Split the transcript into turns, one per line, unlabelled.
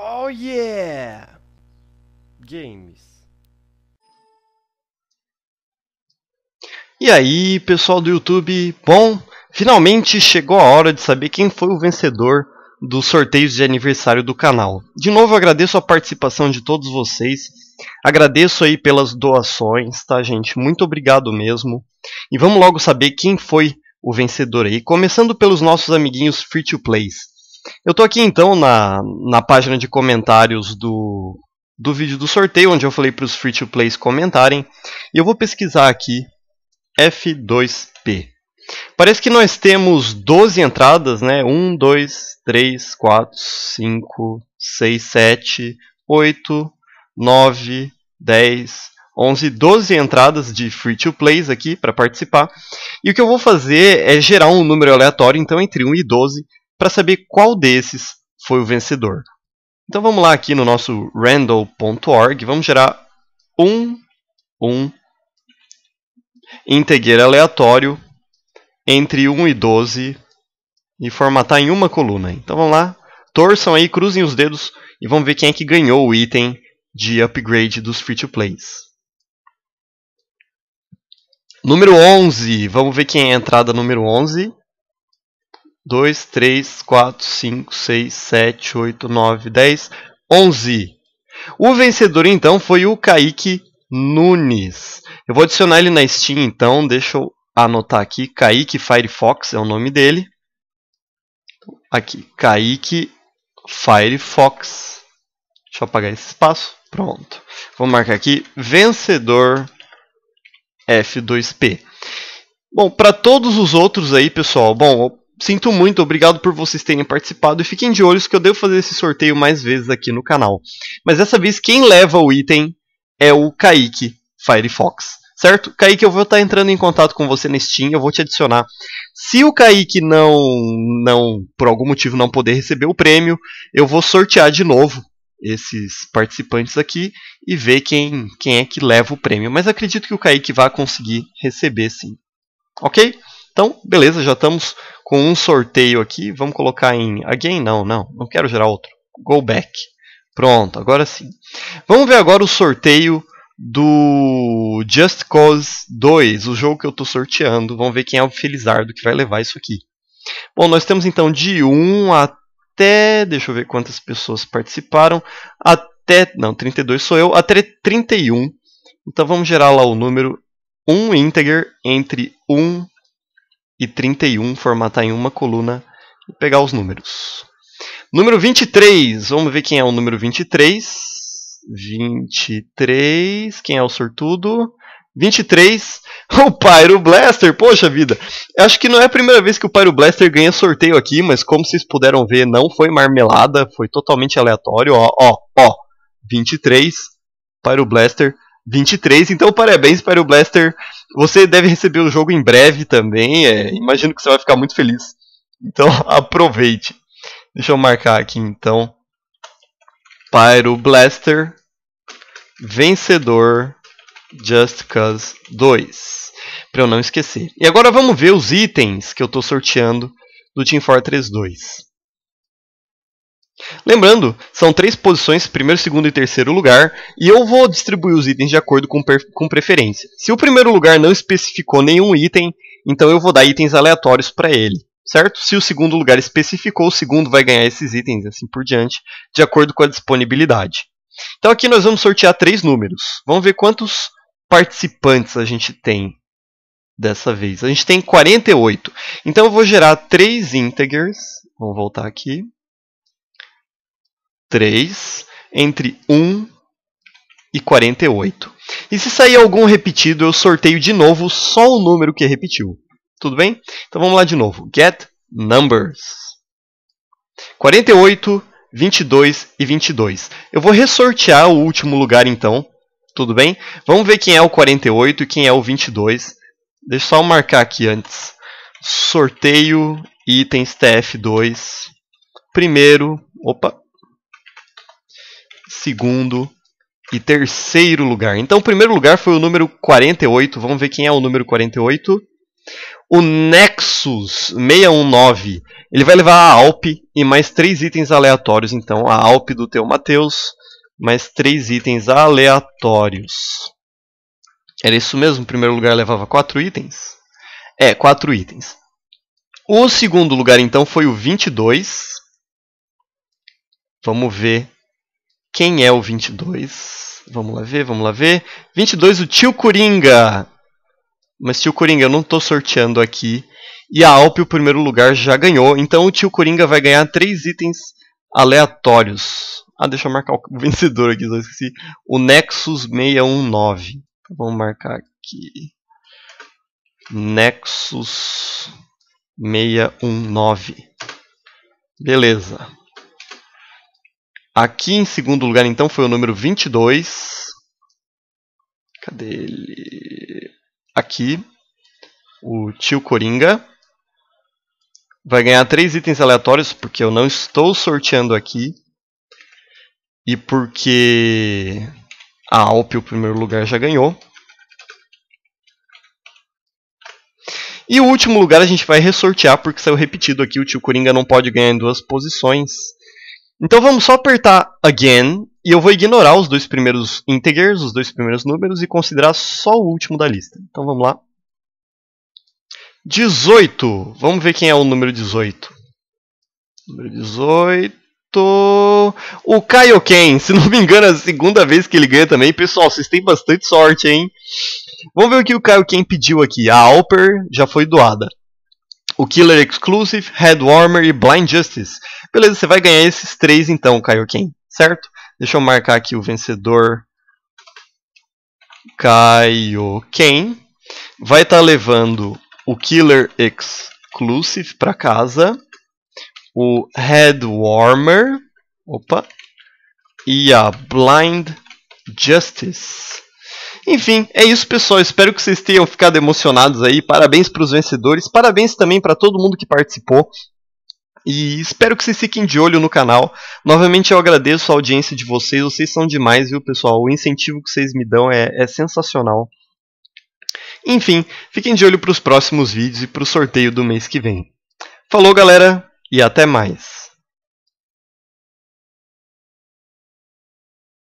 Oh yeah! Games. E aí, pessoal do YouTube? Bom, finalmente chegou a hora de saber quem foi o vencedor dos sorteios de aniversário do canal. De novo, agradeço a participação de todos vocês. Agradeço aí pelas doações, tá, gente? Muito obrigado mesmo. E vamos logo saber quem foi o vencedor aí, começando pelos nossos amiguinhos free to plays. Eu tô aqui então na, na página de comentários do, do vídeo do sorteio, onde eu falei para os free to plays comentarem, e eu vou pesquisar aqui F2P. Parece que nós temos 12 entradas, né? 1, 2, 3, 4, 5, 6, 7, 8, 9, 10, 11, 12 entradas de free to plays aqui para participar. E o que eu vou fazer é gerar um número aleatório, então entre 1 e 12, para saber qual desses foi o vencedor. Então vamos lá aqui no nosso random.org, vamos gerar um, um integer aleatório entre 1 e 12 e formatar em uma coluna. Então vamos lá, torçam aí, cruzem os dedos e vamos ver quem é que ganhou o item de upgrade dos free-to-plays. Número 11, vamos ver quem é a entrada número 11. 2, 3, 4, 5, 6, 7, 8, 9, 10, 11. O vencedor, então, foi o Kaique Nunes. Eu vou adicionar ele na Steam, então, deixa eu anotar aqui. Kaique Firefox é o nome dele. Aqui, Kaique Firefox. Deixa eu apagar esse espaço. Pronto. Vou marcar aqui, vencedor F2P. Bom, para todos os outros aí, pessoal, bom, sinto muito, obrigado por vocês terem participado e fiquem de olhos que eu devo fazer esse sorteio mais vezes aqui no canal. Mas dessa vez quem leva o item é o Kaique Firefox. Certo? Kaique, eu vou estar entrando em contato com você na Steam, eu vou te adicionar. Se o Kaique não, não, por algum motivo, não poder receber o prêmio, eu vou sortear de novo esses participantes aqui e ver quem, quem é que leva o prêmio. Mas acredito que o Kaique vai conseguir receber sim. Ok? Então, beleza, já estamos com um sorteio aqui. Vamos colocar em again? Não, não, não quero gerar outro. Go back. Pronto, agora sim. Vamos ver agora o sorteio do Just Cause 2, o jogo que eu estou sorteando. Vamos ver quem é o Felizardo que vai levar isso aqui. Bom, nós temos então de 1 até. Deixa eu ver quantas pessoas participaram. Até. Não, 32 sou eu. Até 31. Então vamos gerar lá o número um integer entre 1 e 31, formatar em uma coluna e pegar os números. Número 23, vamos ver quem é o número 23. 23, quem é o sortudo? 23, o Pyro Blaster, poxa vida. Acho que não é a primeira vez que o Pyro Blaster ganha sorteio aqui, mas como vocês puderam ver, não foi marmelada, foi totalmente aleatório. Ó, ó, ó, 23, Pyro Blaster 23. Então, parabéns para o Blaster. Você deve receber o jogo em breve também. É, imagino que você vai ficar muito feliz. Então, aproveite. Deixa eu marcar aqui então. Pyro Blaster, vencedor Just Cause 2. Para eu não esquecer. E agora vamos ver os itens que eu estou sorteando do Team Fortress 2. Lembrando, são três posições, primeiro, segundo e terceiro lugar, e eu vou distribuir os itens de acordo com, com preferência. Se o primeiro lugar não especificou nenhum item, então eu vou dar itens aleatórios para ele, certo? Se o segundo lugar especificou, o segundo vai ganhar esses itens, assim por diante, de acordo com a disponibilidade. Então aqui nós vamos sortear três números. Vamos ver quantos participantes a gente tem dessa vez. A gente tem 48. Então eu vou gerar três integers. Vamos voltar aqui. 3 entre 1 e 48. E se sair algum repetido, eu sorteio de novo só o número que repetiu. Tudo bem? Então vamos lá de novo. Get numbers. 48, 22 e 22. Eu vou ressortear o último lugar então. Tudo bem? Vamos ver quem é o 48 e quem é o 22. Deixa eu só marcar aqui antes. Sorteio itens TF2. Primeiro, opa, segundo e terceiro lugar. Então, o primeiro lugar foi o número 48. Vamos ver quem é o número 48. O Nexus 619. Ele vai levar a Alp e mais três itens aleatórios. Então, a Alp do teu Mateus mais três itens aleatórios. Era isso mesmo? O primeiro lugar levava quatro itens? É, quatro itens. O segundo lugar, então, foi o 22. Vamos ver quem é o 22? Vamos lá ver, vamos lá ver. 22, o Tio Coringa. Mas Tio Coringa, eu não estou sorteando aqui. E a Alp, o primeiro lugar, já ganhou. Então o Tio Coringa vai ganhar três itens aleatórios. Ah, deixa eu marcar o vencedor aqui, só esqueci. O Nexus 619. Então, vamos marcar aqui. Nexus 619. Beleza. Aqui em segundo lugar, então, foi o número 22. Cadê ele? Aqui. O tio Coringa. Vai ganhar três itens aleatórios, porque eu não estou sorteando aqui. E porque a Alp, o primeiro lugar, já ganhou. E o último lugar a gente vai ressortear, porque saiu repetido aqui. O tio Coringa não pode ganhar em duas posições. Então vamos só apertar again e eu vou ignorar os dois primeiros integers, os dois primeiros números e considerar só o último da lista. Então vamos lá. 18. Vamos ver quem é o número 18. Número 18. O Kaioken, se não me engano, é a segunda vez que ele ganha também. Pessoal, vocês têm bastante sorte, hein? Vamos ver o que o Kaioken pediu aqui. A Alper já foi doada o Killer Exclusive, Head Warmer e Blind Justice. Beleza, você vai ganhar esses três então, Kaioken, certo? Deixa eu marcar aqui o vencedor. Kaioken vai estar tá levando o Killer Exclusive para casa, o Head Warmer, opa, e a Blind Justice. Enfim, é isso, pessoal. Espero que vocês tenham ficado emocionados aí. Parabéns para os vencedores. Parabéns também para todo mundo que participou. E espero que vocês fiquem de olho no canal. Novamente eu agradeço a audiência de vocês. Vocês são demais, viu, pessoal? O incentivo que vocês me dão é, é sensacional. Enfim, fiquem de olho para os próximos vídeos e para o sorteio do mês que vem. Falou, galera, e até mais.